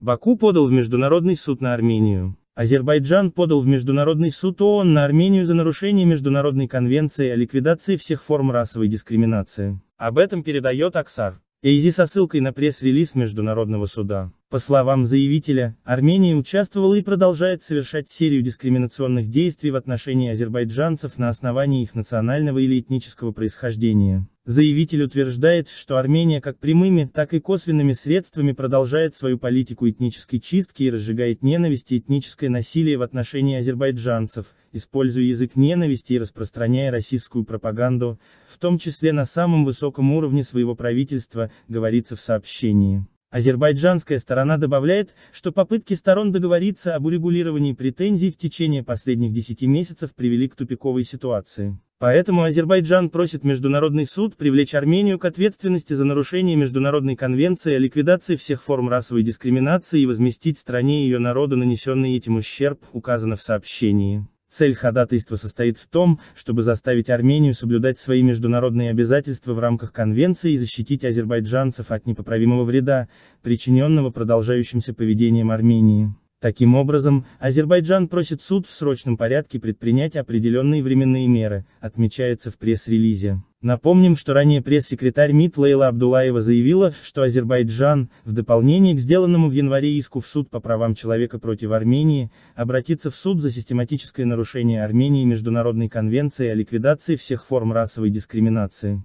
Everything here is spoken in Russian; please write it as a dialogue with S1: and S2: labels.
S1: Баку подал в Международный суд на Армению. Азербайджан подал в Международный суд ООН на Армению за нарушение Международной конвенции о ликвидации всех форм расовой дискриминации. Об этом передает Аксар. Эйзи со ссылкой на пресс-релиз Международного суда. По словам заявителя, Армения участвовала и продолжает совершать серию дискриминационных действий в отношении азербайджанцев на основании их национального или этнического происхождения. Заявитель утверждает, что Армения как прямыми, так и косвенными средствами продолжает свою политику этнической чистки и разжигает ненависть и этническое насилие в отношении азербайджанцев, используя язык ненависти и распространяя российскую пропаганду, в том числе на самом высоком уровне своего правительства, говорится в сообщении. Азербайджанская сторона добавляет, что попытки сторон договориться об урегулировании претензий в течение последних 10 месяцев привели к тупиковой ситуации. Поэтому Азербайджан просит Международный суд привлечь Армению к ответственности за нарушение Международной конвенции о ликвидации всех форм расовой дискриминации и возместить стране и ее народу нанесенный этим ущерб, указано в сообщении. Цель ходатайства состоит в том, чтобы заставить Армению соблюдать свои международные обязательства в рамках конвенции и защитить азербайджанцев от непоправимого вреда, причиненного продолжающимся поведением Армении. Таким образом, Азербайджан просит суд в срочном порядке предпринять определенные временные меры, отмечается в пресс-релизе. Напомним, что ранее пресс-секретарь МИД Лейла Абдулаева заявила, что Азербайджан, в дополнение к сделанному в январе иску в суд по правам человека против Армении, обратится в суд за систематическое нарушение Армении Международной конвенции о ликвидации всех форм расовой дискриминации.